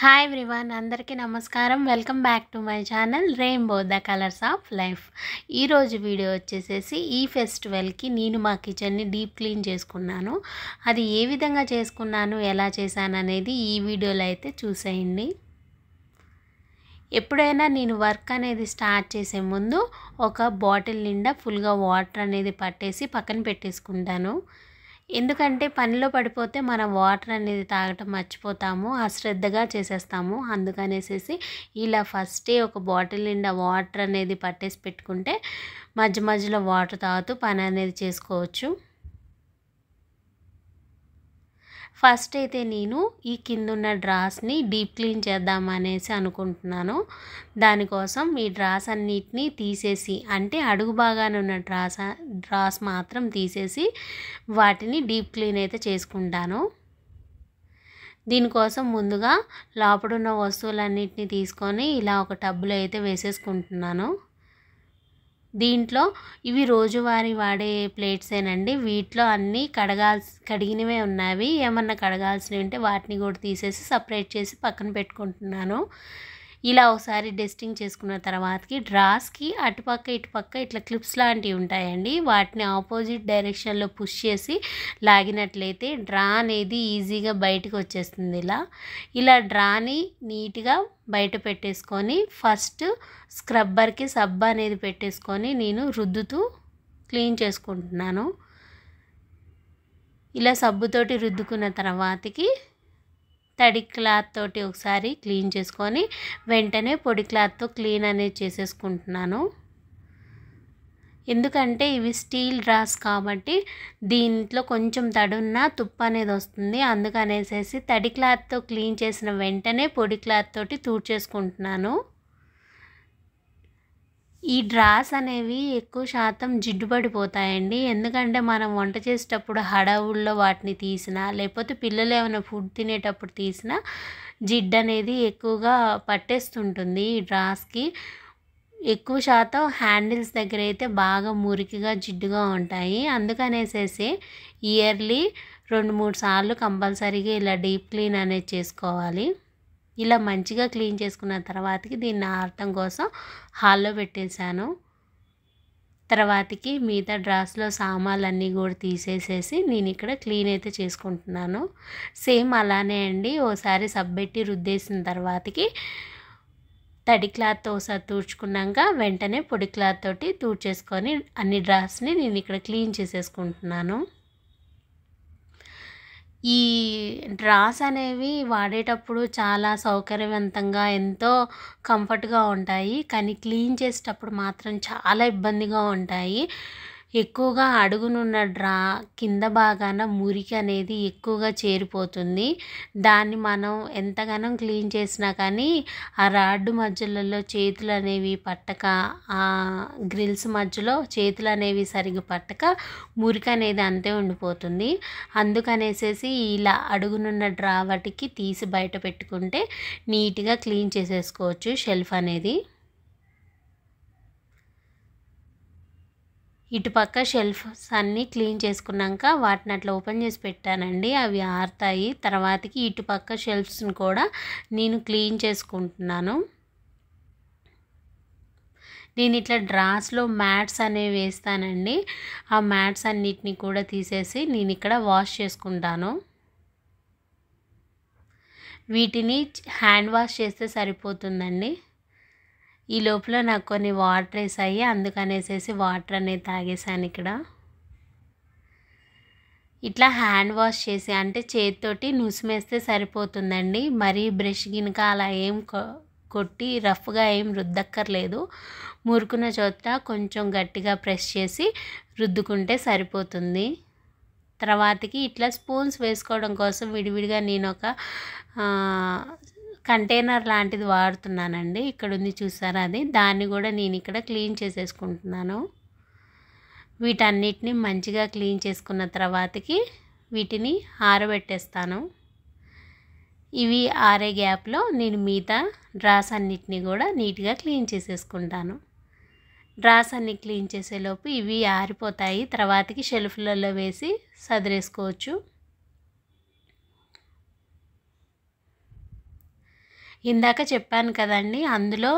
hi everyone అందరికీ నమస్కారం welcome back to my channel rainbow the colours of life ఈరోజు video వచ్చేసేసి ఈ ఫెస్టివల్కి నేను మా కిచెన్ని డీప్ క్లీన్ చేసుకున్నాను అది ఏ విధంగా చేసుకున్నాను ఎలా చేశాను అనేది ఈ వీడియోలో అయితే చూసేయండి ఎప్పుడైనా నేను వర్క్ అనేది స్టార్ట్ చేసే ముందు ఒక బాటిల్ నిండా ఫుల్గా వాటర్ అనేది పట్టేసి పక్కన పెట్టేసుకుంటాను ఎందుకంటే పనిలో పడిపోతే మనం వాటర్ అనేది తాగటం మర్చిపోతాము అశ్రద్ధగా చేసేస్తాము అందుకనేసేసి ఇలా ఫస్టే ఒక బాటిల్ నిండా వాటర్ అనేది పట్టేసి పెట్టుకుంటే మధ్య మధ్యలో వాటర్ తాగుతూ పని అనేది చేసుకోవచ్చు ఫస్ట్ అయితే నేను ఈ కింద ఉన్న డ్రాస్ని డీప్ క్లీన్ చేద్దాం అనేసి అనుకుంటున్నాను దానికోసం ఈ డ్రాస్ అన్నిటినీ తీసేసి అంటే అడుగు భాగాన ఉన్న డ్రాస్ డ్రాస్ మాత్రం తీసేసి వాటిని డీప్ క్లీన్ అయితే చేసుకుంటాను దీనికోసం ముందుగా లోపడున్న వస్తువులన్నిటిని తీసుకొని ఇలా ఒక టబ్బులో అయితే వేసేసుకుంటున్నాను దీంట్లో ఇవి రోజువారీ వాడే ప్లేట్సేనండి వీటిలో అన్నీ కడగాల్సి కడిగినవే ఉన్నవి ఏమన్నా కడగాల్సినవి ఉంటే వాటిని కూడా తీసేసి సపరేట్ చేసి పక్కన పెట్టుకుంటున్నాను ఇలా ఒకసారి డస్టింగ్ చేసుకున్న తర్వాతకి డ్రాస్కి అటుపక్క ఇటుపక్క ఇట్లా క్లిప్స్ లాంటివి ఉంటాయండి వాటిని ఆపోజిట్ డైరెక్షన్లో పుష్ చేసి లాగినట్లయితే డ్రా అనేది ఈజీగా బయటకు వచ్చేస్తుంది ఇలా ఇలా డ్రాని నీట్గా బయట పెట్టేసుకొని ఫస్ట్ స్క్రబ్బర్కి సబ్బ అనేది పెట్టేసుకొని నేను రుద్దుతూ క్లీన్ చేసుకుంటున్నాను ఇలా సబ్బుతోటి రుద్దుకున్న తర్వాతకి తడి క్లాత్ తోటి ఒకసారి క్లీన్ చేసుకొని వెంటనే పొడి క్లాత్తో క్లీన్ అనేది చేసేసుకుంటున్నాను ఎందుకంటే ఇవి స్టీల్ డ్రాస్ కాబట్టి దీంట్లో కొంచెం తడున్న తుప్పు అనేది వస్తుంది అందుకనేసేసి తడి క్లాత్తో క్లీన్ చేసిన వెంటనే పొడి క్లాత్ తోటి తూడ్చేసుకుంటున్నాను ఈ డ్రాస్ అనేవి ఎక్కువ శాతం జిడ్డు పడిపోతాయండి ఎందుకంటే మనం వంట చేసేటప్పుడు హడావుల్లో వాటిని తీసినా లేకపోతే పిల్లలు ఏమైనా ఫుడ్ తినేటప్పుడు తీసినా జిడ్డు అనేది ఎక్కువగా పట్టేస్తుంటుంది ఈ డ్రాస్కి ఎక్కువ శాతం హ్యాండిల్స్ దగ్గర అయితే బాగా మురికిగా జిడ్డుగా ఉంటాయి అందుకనేసేసి ఇయర్లీ రెండు మూడు సార్లు కంపల్సరీగా ఇలా డీప్ క్లీన్ అనేది చేసుకోవాలి ఇలా మంచిగా క్లీన్ చేసుకున్న తర్వాతకి దీన్ని ఆడటం కోసం హాల్లో పెట్టేశాను తర్వాతకి మిగతా డ్రాస్లో సామాన్లన్నీ కూడా తీసేసేసి నేను ఇక్కడ క్లీన్ అయితే చేసుకుంటున్నాను సేమ్ అలానే అండి ఓసారి సబ్బెట్టి రుద్దేసిన తర్వాతకి తడి క్లాత్తో ఒకసారి తూడ్చుకున్నాక వెంటనే పొడి క్లాత్ తోటి తూడ్చేసుకొని అన్ని డ్రాస్ని నేను ఇక్కడ క్లీన్ చేసేసుకుంటున్నాను ఈ డ్రాస్ అనేవి వాడేటప్పుడు చాలా సౌకర్యవంతంగా ఎంతో కంఫర్ట్గా ఉంటాయి కానీ క్లీన్ చేసేటప్పుడు మాత్రం చాలా ఇబ్బందిగా ఉంటాయి ఎక్కువగా అడుగునున్న డ్రా కింద భాగాన మురికి అనేది ఎక్కువగా చేరిపోతుంది దాన్ని మనం ఎంతగానో క్లీన్ చేసినా కానీ ఆ రాడ్డు మధ్యలలో చేతులు అనేవి పట్టక ఆ గ్రిల్స్ మధ్యలో చేతులు అనేవి సరిగ్గా పట్టక మురికి అనేది అంతే ఉండిపోతుంది అందుకనేసేసి ఇలా అడుగునున్న డ్రా వాటికి తీసి బయట పెట్టుకుంటే నీట్గా క్లీన్ చేసేసుకోవచ్చు షెల్ఫ్ అనేది ఇటుపక్క షెల్ఫ్స్ అన్నీ క్లీన్ చేసుకున్నాక వాటిని అట్లా ఓపెన్ చేసి పెట్టానండి అవి ఆరుతాయి తర్వాతకి ఇటుపక్క షెల్ఫ్స్ని కూడా నేను క్లీన్ చేసుకుంటున్నాను నేను ఇట్లా డ్రాస్లో మ్యాట్స్ అనేవి వేస్తానండి ఆ మ్యాట్స్ అన్నిటిని కూడా తీసేసి నేను ఇక్కడ వాష్ చేసుకుంటాను వీటిని హ్యాండ్ వాష్ చేస్తే సరిపోతుందండి ఈ లోపల నాకు కొన్ని వాటర్ వేసాయి అందుకనేసేసి వాటర్ అనేది తాగేసాను ఇక్కడ ఇట్లా హ్యాండ్ వాష్ చేసి అంటే చేతితోటి నుసిమేస్తే సరిపోతుందండి మరీ బ్రష్ గినక అలా ఏం కొట్టి రఫ్గా ఏం రుద్దక్కర్లేదు మురుకున్న చోట కొంచెం గట్టిగా ప్రెస్ చేసి రుద్దుకుంటే సరిపోతుంది తర్వాతకి ఇట్లా స్పూన్స్ వేసుకోవడం కోసం విడివిడిగా నేను ఒక కంటైనర్ లాంటిది వాడుతున్నానండి ఇక్కడ ఉంది చూసారా అది దాన్ని కూడా నేను ఇక్కడ క్లీన్ చేసేసుకుంటున్నాను వీటన్నిటిని మంచిగా క్లీన్ చేసుకున్న తర్వాతకి వీటిని ఆరబెట్టేస్తాను ఇవి ఆరే గ్యాప్లో నేను మిగతా డ్రాస్ అన్నిటిని కూడా నీట్గా క్లీన్ చేసేసుకుంటాను డ్రాస్ అన్ని క్లీన్ చేసేలోపు ఇవి ఆరిపోతాయి తర్వాతకి షెల్ఫ్లలో వేసి సదిరేసుకోవచ్చు ఇందాక చెప్పాను కదండి అందులో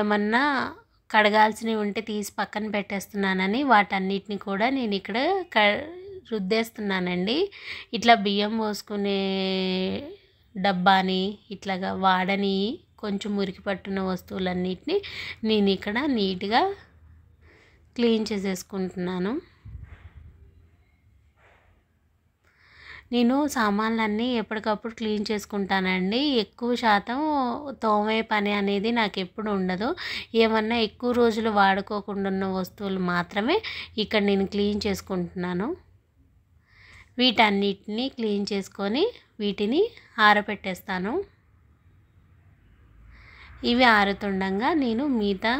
ఏమన్నా కడగాల్సినవి ఉంటే తీసి పక్కన పెట్టేస్తున్నానని వాటన్నిటిని కూడా నేను ఇక్కడ క రుద్దేస్తున్నానండి ఇట్లా బియ్యం పోసుకునే డబ్బాని ఇట్లాగా వాడని కొంచెం మురికి పట్టున్న వస్తువులన్నిటిని నేను ఇక్కడ నీట్గా క్లీన్ చేసేసుకుంటున్నాను నేను సామాన్లన్నీ ఎప్పటికప్పుడు క్లీన్ చేసుకుంటానండి ఎక్కువ శాతం తోమే పని అనేది నాకు ఎప్పుడు ఉండదు ఏమన్నా ఎక్కువ రోజులు వాడుకోకుండా ఉన్న వస్తువులు మాత్రమే ఇక్కడ నేను క్లీన్ చేసుకుంటున్నాను వీటన్నిటిని క్లీన్ చేసుకొని వీటిని ఆరబెట్టేస్తాను ఇవి ఆరుతుండగా నేను మిగతా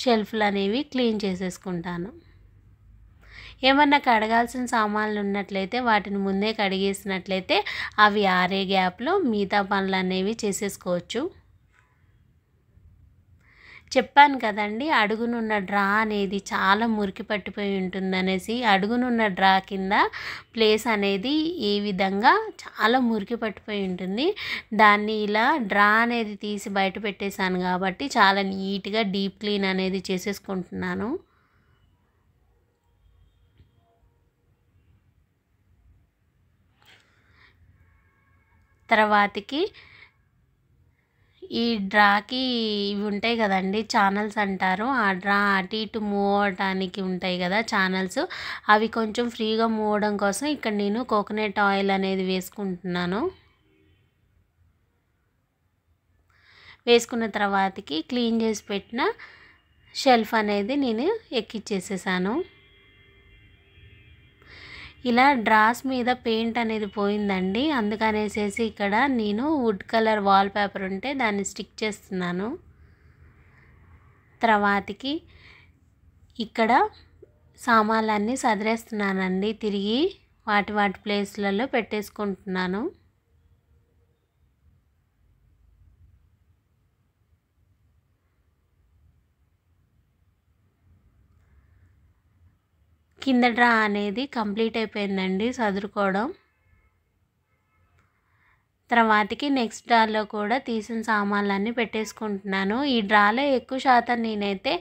షెల్ఫ్లు అనేవి క్లీన్ చేసేసుకుంటాను ఏమన్నా కడగాల్సిన సామాన్లు ఉన్నట్లయితే వాటిని ముందే కడిగేసినట్లయితే అవి ఆరే గ్యాప్లో మిగతా పనులు అనేవి చేసేసుకోవచ్చు చెప్పాను కదండి అడుగునున్న డ్రా అనేది చాలా మురికి పట్టిపోయి ఉంటుందనేసి అడుగునున్న డ్రా కింద ప్లేస్ అనేది ఈ విధంగా చాలా మురికి పట్టిపోయి ఉంటుంది దాన్ని ఇలా డ్రా అనేది తీసి బయట పెట్టేశాను కాబట్టి చాలా నీట్గా డీప్ క్లీన్ అనేది చేసేసుకుంటున్నాను తర్వాతకి ఈ డ్రాకి ఇవి ఉంటాయి కదండి ఛానల్స్ అంటారు ఆ డ్రా అటు ఇటు మూవ్ అవడానికి ఉంటాయి కదా ఛానల్స్ అవి కొంచెం ఫ్రీగా మూవ్ అవడం కోసం ఇక్కడ నేను కోకోనట్ ఆయిల్ అనేది వేసుకుంటున్నాను వేసుకున్న తర్వాతకి క్లీన్ చేసి పెట్టిన షెల్ఫ్ అనేది నేను ఎక్కిచ్చేసేసాను ఇలా డ్రాస్ మీద పెయింట్ అనేది పోయిందండి అందుకనేసేసి ఇక్కడ నేను వుడ్ కలర్ వాల్ పేపర్ ఉంటే దాన్ని స్టిక్ చేస్తున్నాను తర్వాతకి ఇక్కడ సామాన్లన్నీ సదిరేస్తున్నానండి తిరిగి వాటి వాటి ప్లేస్లలో పెట్టేసుకుంటున్నాను కింద డ్రా అనేది కంప్లీట్ అయిపోయిందండి సదురుకోవడం తర్వాతకి నెక్స్ట్ డ్రాలో కూడా తీసిన సామాన్లన్నీ పెట్టేసుకుంటున్నాను ఈ డ్రాలో ఎక్కువ శాతం నేనైతే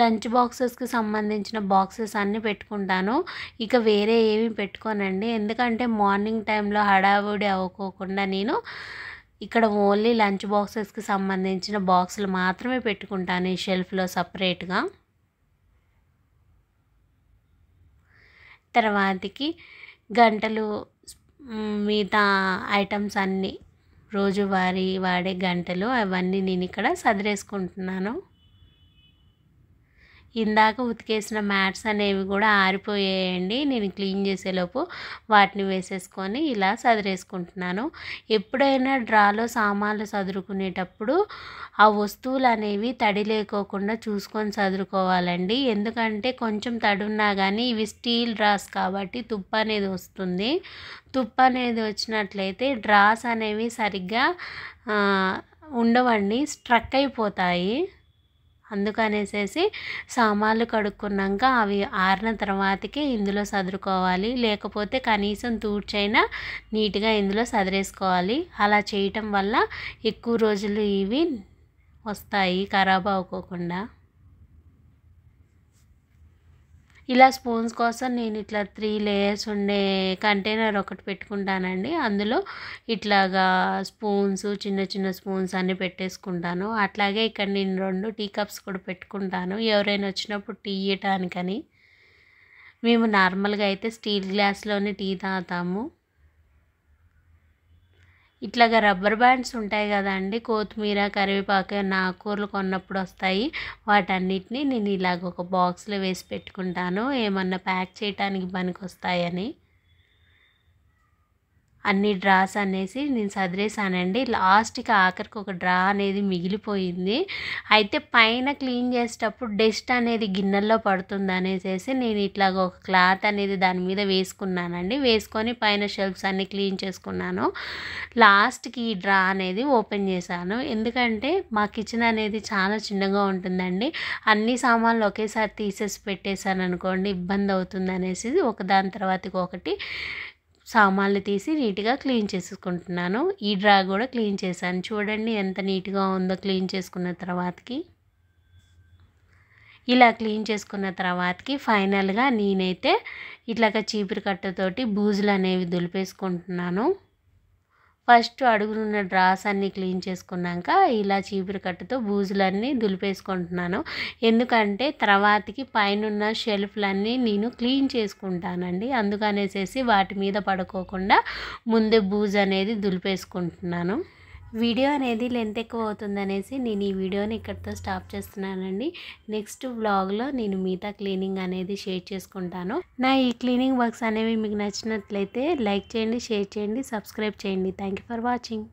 లంచ్ బాక్సెస్కి సంబంధించిన బాక్సెస్ అన్నీ పెట్టుకుంటాను ఇక వేరే ఏమి పెట్టుకోనండి ఎందుకంటే మార్నింగ్ టైంలో హడావుడి అవ్వకోకుండా నేను ఇక్కడ ఓన్లీ లంచ్ బాక్సెస్కి సంబంధించిన బాక్సులు మాత్రమే పెట్టుకుంటాను ఈ షెల్ఫ్లో సపరేట్గా తర్వాతకి గంటలు మిగతా ఐటమ్స్ అన్నీ రోజువారీ వాడే గంటలు అవన్నీ నేను ఇక్కడ సదిరేసుకుంటున్నాను ఇందాక ఉతికేసిన మ్యాట్స్ అనేవి కూడా ఆరిపోయాయండి నేను క్లీన్ చేసేలోపు వాటిని వేసేసుకొని ఇలా సదిరేసుకుంటున్నాను ఎప్పుడైనా డ్రాలో సామాన్లు సదురుకునేటప్పుడు ఆ వస్తువులు అనేవి తడి లేకోకుండా చూసుకొని సదురుకోవాలండి ఎందుకంటే కొంచెం తడున్నా కానీ ఇవి స్టీల్ డ్రాస్ కాబట్టి తుప్ప అనేది వస్తుంది తుప్ప అనేది వచ్చినట్లయితే డ్రాస్ అనేవి సరిగ్గా ఉండవండి స్ట్రక్ అయిపోతాయి అందుకనేసేసి సామాన్లు కడుక్కున్నాక అవి ఆరిన తర్వాతకి ఇందులో సదురుకోవాలి లేకపోతే కనీసం తూడ్చైనా నీట్గా ఇందులో సదిరేసుకోవాలి అలా చేయటం వల్ల ఎక్కువ రోజులు ఇవి వస్తాయి ఖరాబ్ అవ్వకోకుండా ఇలా స్పూన్స్ కోసం నేను ఇట్లా త్రీ లేయర్స్ ఉండే కంటైనర్ ఒకటి పెట్టుకుంటానండి అందులో ఇట్లాగా స్పూన్స్ చిన్న చిన్న స్పూన్స్ అన్ని పెట్టేసుకుంటాను అట్లాగే ఇక్కడ నేను రెండు టీ కప్స్ కూడా పెట్టుకుంటాను ఎవరైనా వచ్చినప్పుడు టీ ఇయ్యటానికని మేము నార్మల్గా అయితే స్టీల్ గ్లాస్లోనే టీ తాగుతాము ఇట్లాగా రబ్బర్ బ్యాండ్స్ ఉంటాయి కదండి కొత్తిమీర కరివేపాకు నా కూరలు కొన్నప్పుడు వస్తాయి వాటన్నిటిని నేను ఇలాగ ఒక బాక్స్లో వేసి పెట్టుకుంటాను ఏమన్నా ప్యాక్ చేయడానికి పనికి వస్తాయని అన్ని డ్రాస్ అనేసి నేను సదిరేసానండి లాస్ట్కి ఆఖరికి ఒక డ్రా అనేది మిగిలిపోయింది అయితే పైన క్లీన్ చేసేటప్పుడు డస్ట్ అనేది గిన్నెల్లో పడుతుంది అనేసి నేను ఇట్లాగ ఒక క్లాత్ అనేది దాని మీద వేసుకున్నానండి వేసుకొని పైన షెల్ఫ్స్ అన్ని క్లీన్ చేసుకున్నాను లాస్ట్కి ఈ డ్రా అనేది ఓపెన్ చేశాను ఎందుకంటే మా కిచెన్ అనేది చాలా చిన్నగా ఉంటుందండి అన్ని సామాన్లు ఒకేసారి తీసేసి పెట్టేశాను అనుకోండి ఇబ్బంది అవుతుంది అనేసి ఒక దాని తర్వాత ఒకటి సామాన్లు తీసి నీట్గా క్లీన్ చేసుకుంటున్నాను ఈ డ్రా కూడా క్లీన్ చేశాను చూడండి ఎంత నీట్గా ఉందో క్లీన్ చేసుకున్న తర్వాతకి ఇలా క్లీన్ చేసుకున్న తర్వాతకి ఫైనల్గా నేనైతే ఇట్లాగ చీపురు కట్టతోటి బూజులు అనేవి దులిపేసుకుంటున్నాను ఫస్ట్ అడుగునున్న డ్రాస్ అన్నీ క్లీన్ చేసుకున్నాక ఇలా చీపురు కట్టుతో బూజులన్నీ దులిపేసుకుంటున్నాను ఎందుకంటే తర్వాతకి పైన షెల్ఫ్లన్నీ నేను క్లీన్ చేసుకుంటానండి అందుకనేసేసి వాటి మీద పడుకోకుండా ముందే బూజు అనేది దులిపేసుకుంటున్నాను వీడియో అనేది లెంత్ ఎక్కువ అవుతుందనేసి నేను ఈ వీడియోని ఇక్కడితో స్టాప్ చేస్తున్నానండి నెక్స్ట్ వ్లాగ్లో నేను మిగతా క్లీనింగ్ అనేది షేర్ చేసుకుంటాను నా ఈ క్లీనింగ్ వర్క్స్ అనేవి మీకు నచ్చినట్లయితే లైక్ చేయండి షేర్ చేయండి సబ్స్క్రైబ్ చేయండి థ్యాంక్ ఫర్ వాచింగ్